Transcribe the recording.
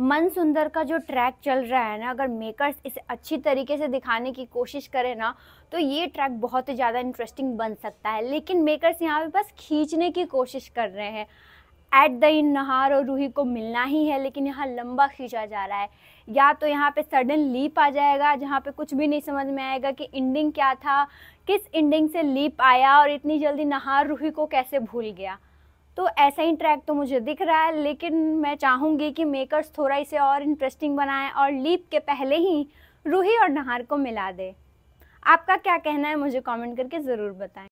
मन सुंदर का जो ट्रैक चल रहा है ना अगर मेकर्स इसे अच्छी तरीके से दिखाने की कोशिश करें ना तो ये ट्रैक बहुत ही ज़्यादा इंटरेस्टिंग बन सकता है लेकिन मेकर्स यहाँ पे बस खींचने की कोशिश कर रहे हैं एट द इन नहार और रूही को मिलना ही है लेकिन यहाँ लंबा खींचा जा रहा है या तो यहाँ पे सडन लीप आ जाएगा जहाँ पे कुछ भी नहीं समझ में आएगा कि एंडिंग क्या था किस एंडिंग से लीप आया और इतनी जल्दी नहार रूही को कैसे भूल गया तो ऐसा ही ट्रैक तो मुझे दिख रहा है लेकिन मैं चाहूँगी कि मेकर्स थोड़ा इसे और इंटरेस्टिंग बनाएं और लीप के पहले ही रूही और नहार को मिला दे आपका क्या कहना है मुझे कमेंट करके ज़रूर बताएं